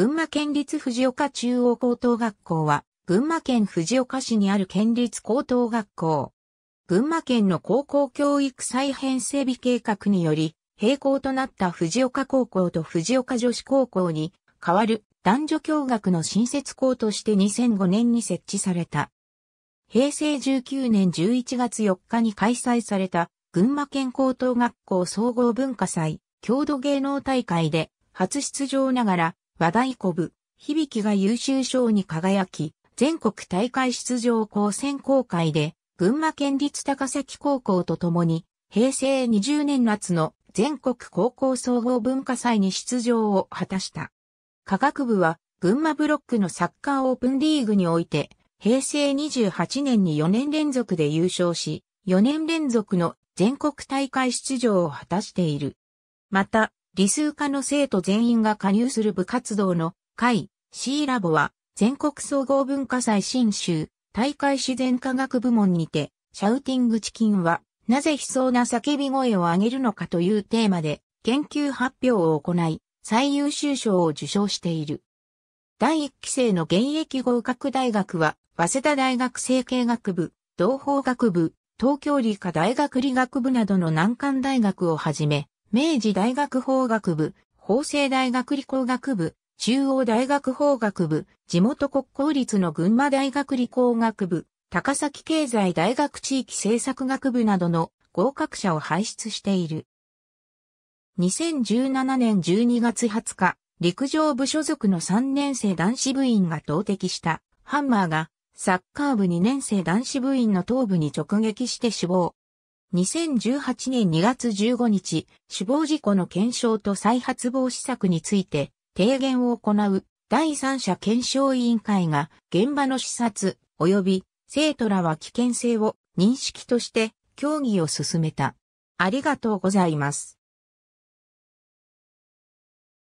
群馬県立藤岡中央高等学校は、群馬県藤岡市にある県立高等学校。群馬県の高校教育再編整備計画により、並行となった藤岡高校と藤岡女子高校に代わる男女共学の新設校として2005年に設置された。平成19年11月4日に開催された群馬県高等学校総合文化祭、郷土芸能大会で初出場ながら和太鼓部、響が優秀賞に輝き、全国大会出場公選公開で、群馬県立高崎高校と共に、平成20年夏の全国高校総合文化祭に出場を果たした。科学部は、群馬ブロックのサッカーオープンリーグにおいて、平成28年に4年連続で優勝し、4年連続の全国大会出場を果たしている。また、理数科の生徒全員が加入する部活動の会 C ラボは全国総合文化祭新州大会自然科学部門にてシャウティングチキンはなぜ悲壮な叫び声を上げるのかというテーマで研究発表を行い最優秀賞を受賞している。第1期生の現役合格大学は早稲田大学政経学部、同法学部、東京理科大学理学部などの難関大学をはじめ、明治大学法学部、法政大学理工学部、中央大学法学部、地元国公立の群馬大学理工学部、高崎経済大学地域政策学部などの合格者を輩出している。2017年12月20日、陸上部所属の3年生男子部員が投擲したハンマーがサッカー部2年生男子部員の頭部に直撃して死亡。2018年2月15日、死亡事故の検証と再発防止策について、提言を行う第三者検証委員会が現場の視察及び生徒らは危険性を認識として協議を進めた。ありがとうございます。